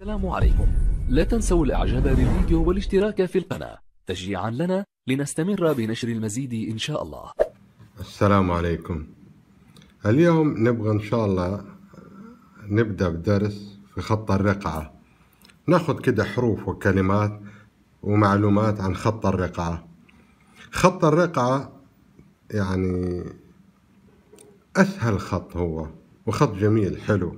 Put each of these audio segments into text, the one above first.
السلام عليكم لا تنسوا الاعجاب بالفيديو والاشتراك في القناة تشجيعا لنا لنستمر بنشر المزيد ان شاء الله السلام عليكم اليوم نبغى ان شاء الله نبدأ بدرس في خط الرقعة ناخذ كده حروف وكلمات ومعلومات عن خط الرقعة خط الرقعة يعني أسهل خط هو وخط جميل حلو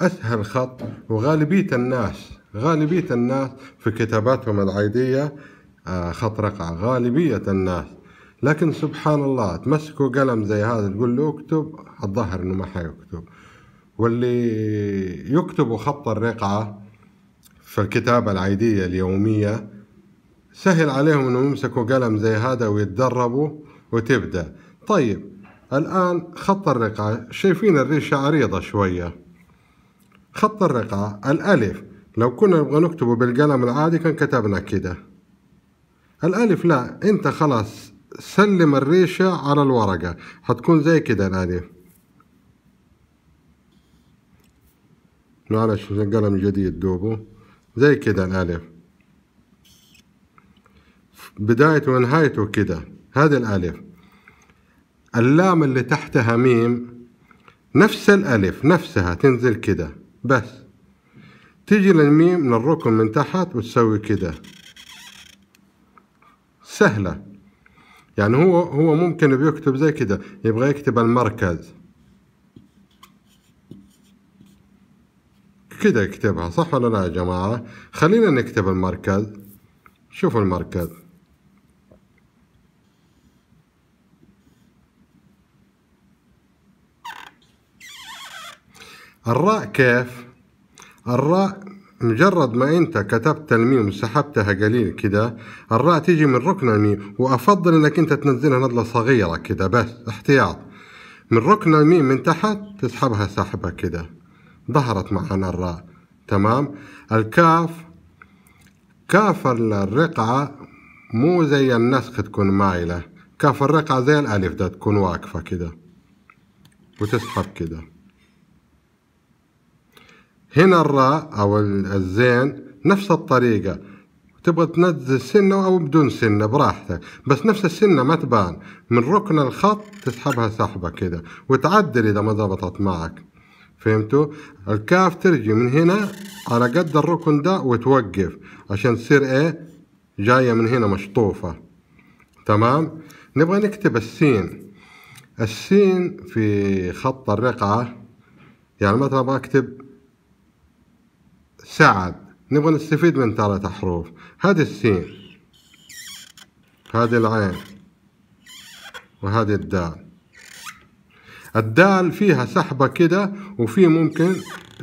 أسهل خط وغالبية الناس غالبية الناس في كتاباتهم العادية آه، خط رقعة غالبية الناس لكن سبحان الله تمسكوا قلم زي هذا تقول له اكتب الظاهر انه ما حيكتب واللي يكتبوا خط الرقعة في الكتابة العادية اليومية سهل عليهم انهم يمسكوا قلم زي هذا ويتدربوا وتبدأ طيب الآن خط الرقعة شايفين الريشة عريضة شوية خط الرقعة الألف لو كنا نبغى نكتبه بالقلم العادي كان كتبنا كده الألف لا أنت خلاص سلم الريشة على الورقة هتكون زي كده الألف معلش قلم جديد دوبه زي كده الألف بدايته ونهايته كده هذه الألف اللام اللي تحتها ميم نفس الألف نفسها تنزل كده بس تيجي للميم من الركن من تحت وتسوي كده سهلة يعني هو هو ممكن بيكتب زي كده يبغى يكتب المركز كده يكتبها صح ولا لا يا جماعة خلينا نكتب المركز شوفوا المركز الراء كيف الراء مجرد ما انت كتبت الميم وسحبتها قليل كده الراء تيجي من ركن الميم وافضل انك انت تنزلها نضله صغيره كده بس احتياط من ركن الميم من تحت تسحبها سحبه كده ظهرت معنا الراء تمام الكاف كاف الرقعه مو زي النسخ تكون مايله كاف الرقعه زي الالف ده تكون واقفه كده وتسحب كده هنا الراء أو الزين نفس الطريقة تبغى تنزل سنة أو بدون سنة براحتك بس نفس السنة ما تبان من ركن الخط تسحبها سحبة كذا وتعدل إذا ما ضبطت معك فهمتوا الكاف ترجي من هنا على قد الركن ده وتوقف عشان تصير ايه جاية من هنا مشطوفة تمام نبغى نكتب السين السين في خط الرقعة يعني مثلا أبغى أكتب سعد نبغى نستفيد من ثلاث حروف هذه السين هذه العين وهذه الدال الدال فيها سحبة كده وفي ممكن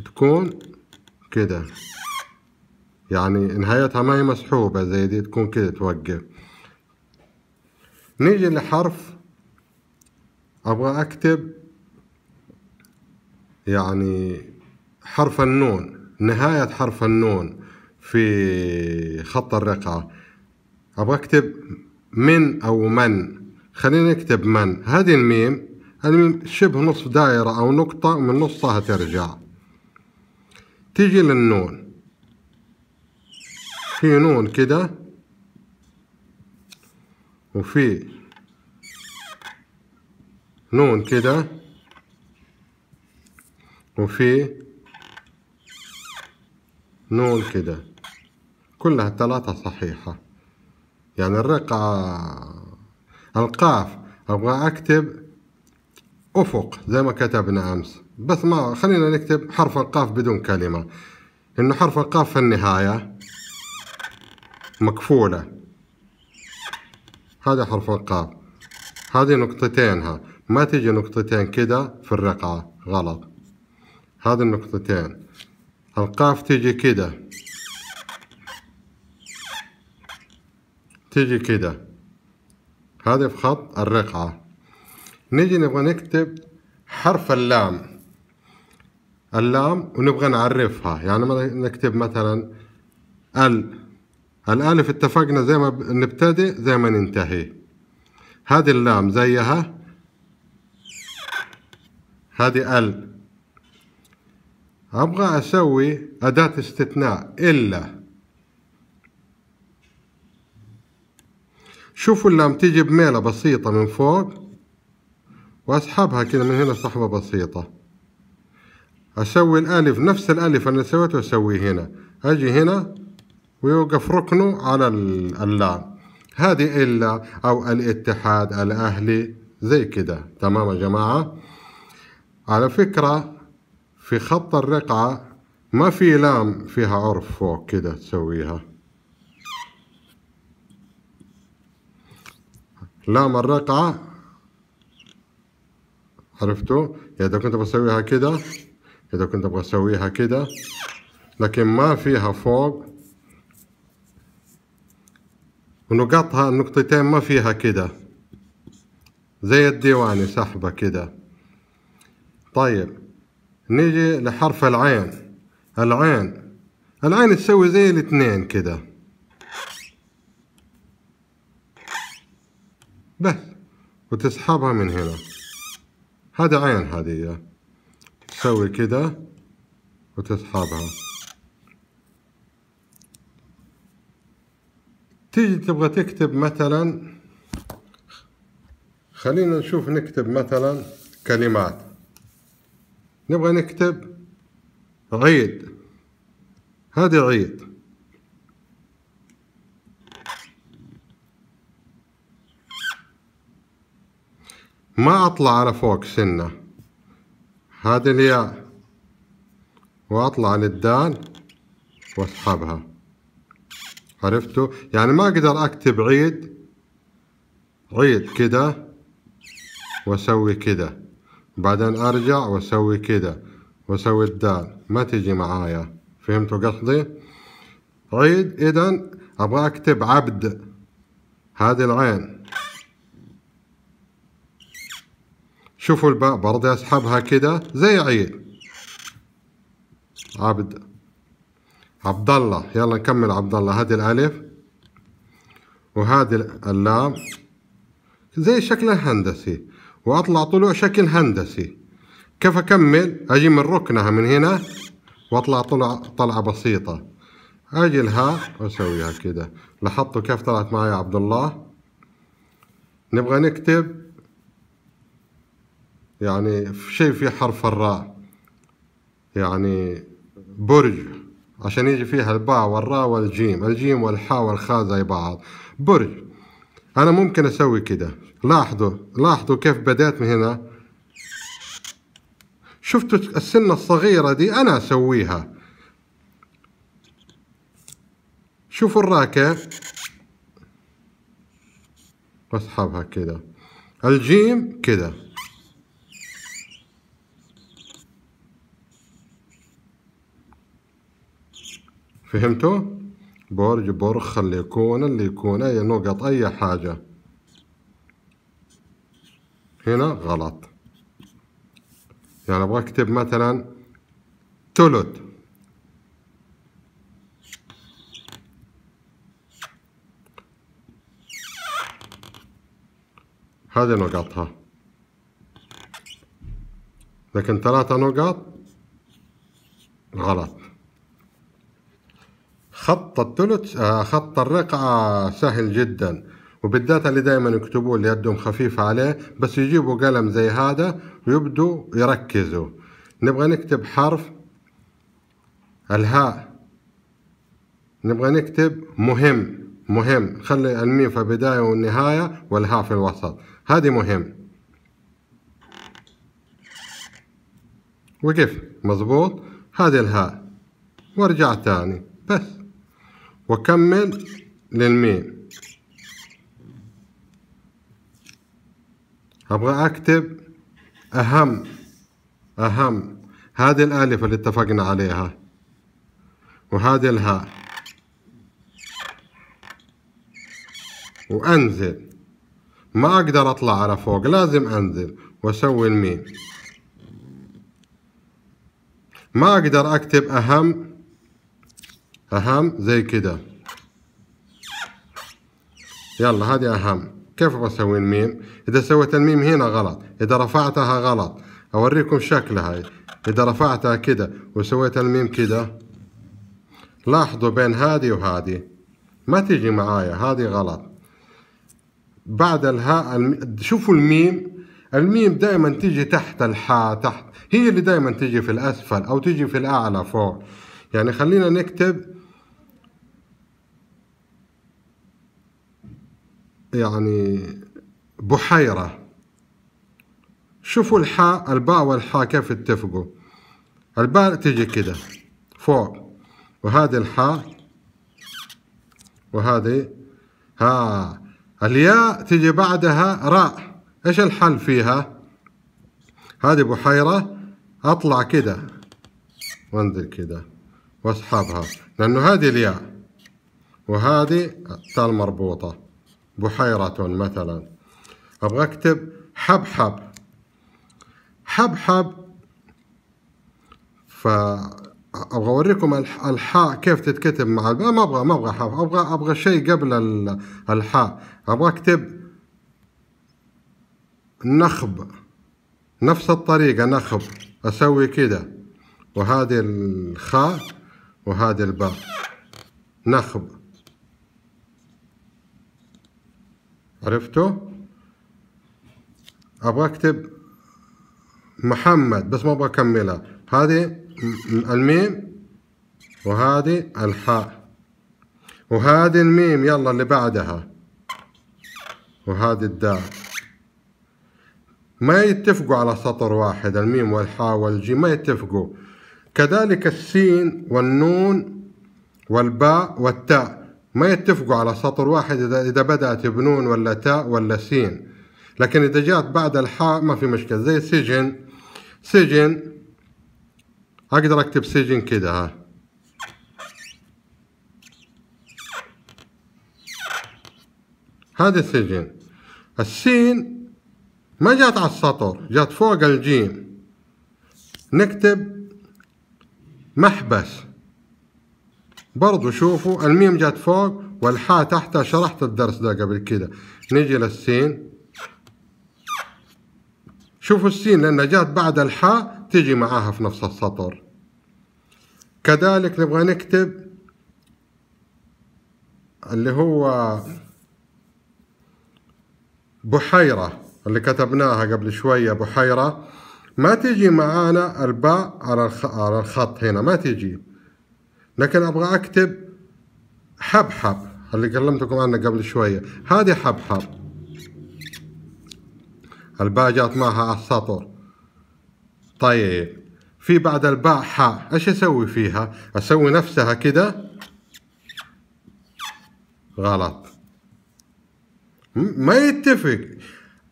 تكون كده يعني نهايتها ما هي مسحوبة زي دي تكون كده توقف نيجي لحرف أبغى أكتب يعني حرف النون نهاية حرف النون في خط الرقعة أبغى أكتب من أو من خلينا نكتب من هذه الميم الميم شبه نصف دائرة أو نقطة من نصها ترجع تيجي للنون في نون كده وفي نون كده وفي نقول كده كلها الثلاثة صحيحة يعني الرقعة القاف أبغى أكتب أفق زي ما كتبنا أمس بس ما خلينا نكتب حرف القاف بدون كلمة إنه حرف القاف في النهاية مكفولة هذا حرف القاف هذه نقطتينها ما تيجي نقطتين كده في الرقعة غلط هذه النقطتين القاف تيجي كده تيجي كده هذا في خط الرقعة نيجي نبغى نكتب حرف اللام اللام ونبغى نعرفها يعني نكتب مثلا ال الألف اتفقنا زي ما نبتدئ زي ما ننتهي هذه اللام زيها هذه ال أبغى أسوي أداة استثناء إلا شوفوا اللام تيجي بميلة بسيطة من فوق وأسحبها كذا من هنا سحبة بسيطة أسوي الألف نفس الألف اللي سويته أسويه هنا أجي هنا ويوقف ركنه على اللام هذه إلا أو الاتحاد الأهلي زي كده تمام يا جماعة على فكرة في خط الرقعة ما في لام فيها عرف فوق كده تسويها لام الرقعة عرفتوا إذا كنت بسويها كده إذا كنت بسويها كده لكن ما فيها فوق ونقطها النقطتين ما فيها كده زي الديواني سحبة كده طيب نيجي لحرف العين العين العين تسوي زي الاثنين كده بس وتسحبها من هنا هذا عين هذه تسوي كده وتسحبها تيجي تبغى تكتب مثلا خلينا نشوف نكتب مثلا كلمات نبغى نكتب عيد هذه عيد ما أطلع على فوق سنة هذه الياء وأطلع للدال واسحبها عرفتوا يعني ما أقدر أكتب عيد عيد كده وأسوي كده بعدين ارجع واسوي كده واسوي الدال ما تجي معايا فهمتوا قصدي عيد اذا ابغى اكتب عبد هذه العين شوفوا الباء برضه اسحبها كده زي عيد عبد عبد الله يلا نكمل عبد الله هذه الالف وهذه اللام زي شكلها هندسي واطلع طلوع شكل هندسي كيف اكمل اجي من ركنها من هنا واطلع طلع طلعه بسيطه اجي لها واسويها كده لاحظتوا كيف طلعت معي عبد الله نبغى نكتب يعني شيء في حرف الراء يعني برج عشان يجي فيها الباء والراء والجيم الجيم والحاء والخاء زي بعض برج انا ممكن اسوي كده لاحظوا لاحظوا كيف بدأت من هنا شفتوا السنة الصغيرة دي أنا أسويها شوفوا الراكة واسحبها كده الجيم كده فهمتوا؟ برج برخ اللي يكون اللي يكون أي نقط أي حاجة هنا غلط يعني ابغى اكتب مثلا ثلث هذه نقطها لكن ثلاثة نقط غلط خط الثلث آه، خط الرقعة سهل جدا وبالذات اللي دائما يكتبوا اللي يدهم خفيفة عليه بس يجيبوا قلم زي هذا ويبدوا يركزوا نبغى نكتب حرف الهاء نبغى نكتب مهم مهم خلي الميم في البداية والنهاية والهاء في الوسط هذه مهم وقف مظبوط هذه الهاء وارجع تاني بس وكمل للميم ابغى اكتب اهم اهم هذه الالف اللي اتفقنا عليها وهذه الهاء وانزل ما اقدر اطلع على فوق لازم انزل واسوي الميم ما اقدر اكتب اهم اهم زي كده يلا هذه اهم كيف بسوي الميم إذا سويت الميم هنا غلط إذا رفعتها غلط أوريكم شكلها إذا رفعتها كده وسويت الميم كده لاحظوا بين هذه وهذه ما تيجي معايا هذه غلط بعد الهاء شوفوا الميم الميم دائما تيجي تحت الحاء تحت هي اللي دائما تيجي في الأسفل أو تيجي في الأعلى فوق يعني خلينا نكتب يعني بحيرة شوفوا الحاء الباء والحاء كيف اتفقوا الباء تجي كده فوق وهذه الحاء وهذه ها الياء تجي بعدها راء ايش الحل فيها هذه بحيرة اطلع كده وانزل كده واسحبها لانه هذه الياء وهذه تاء المربوطه بحيرة مثلا أبغى أكتب حبحب حبحب ف ابغى اوريكم الحاء كيف تتكتب مع الباء ما ابغى ما ابغى حاء ابغى ابغى شيء قبل الحاء ابغى اكتب نخب نفس الطريقة نخب اسوي كده وهذه الخاء وهذه الباء نخب عرفتوا ابغى اكتب محمد بس ما ابغى اكملها هذه الميم وهذه الحاء وهذه الميم يلا اللي بعدها وهذه الدال ما يتفقوا على سطر واحد الميم والحاء والجيم ما يتفقوا كذلك السين والنون والباء والتاء ما يتفقوا على سطر واحد إذا بدأت بنون ولا تاء ولا سين لكن إذا جاءت بعد الحاء ما في مشكلة زي سجن سجن أقدر أكتب سجن كده ها هذا السجن السين ما جات على السطر جات فوق الجيم نكتب محبس برضو شوفوا الميم جات فوق والحاء تحتها شرحت الدرس ده قبل كده نجي للسين شوفوا السين لأن جات بعد الحاء تجي معاها في نفس السطر كذلك نبغى نكتب اللي هو بحيرة اللي كتبناها قبل شوية بحيرة ما تجي معانا الباء على الخط هنا ما تجي لكن ابغى اكتب حبحب اللي كلمتكم عنه قبل شويه هذه حبحب الباء جات معها على السطر طيب في بعد الباء حاء ايش اسوي فيها اسوي نفسها كده غلط ما يتفق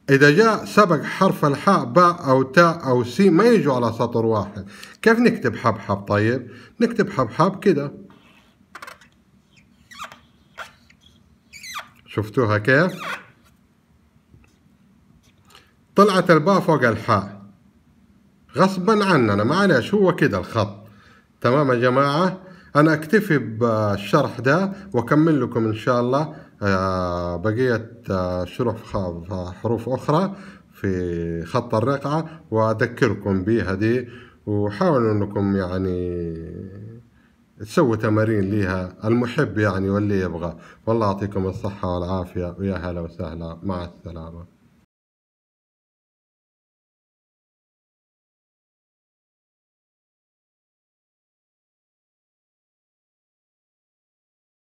إذا جاء سبق حرف الحاء باء أو تاء أو سين ما يجوا على سطر واحد كيف نكتب حبحب طيب نكتب حبحب كده شفتوها كيف طلعت الباء فوق الحاء غصبا عننا معلش هو كده الخط تمام يا جماعة أنا أكتفي بالشرح ده وأكمل لكم إن شاء الله آه، بقية آه، شرف حروف أخرى في خط الرقعة وأذكركم بهذه دي وحاولوا أنكم يعني تسووا تمارين ليها المحب يعني واللي يبغى والله يعطيكم الصحة والعافية ويا هلا وسهلا مع السلامة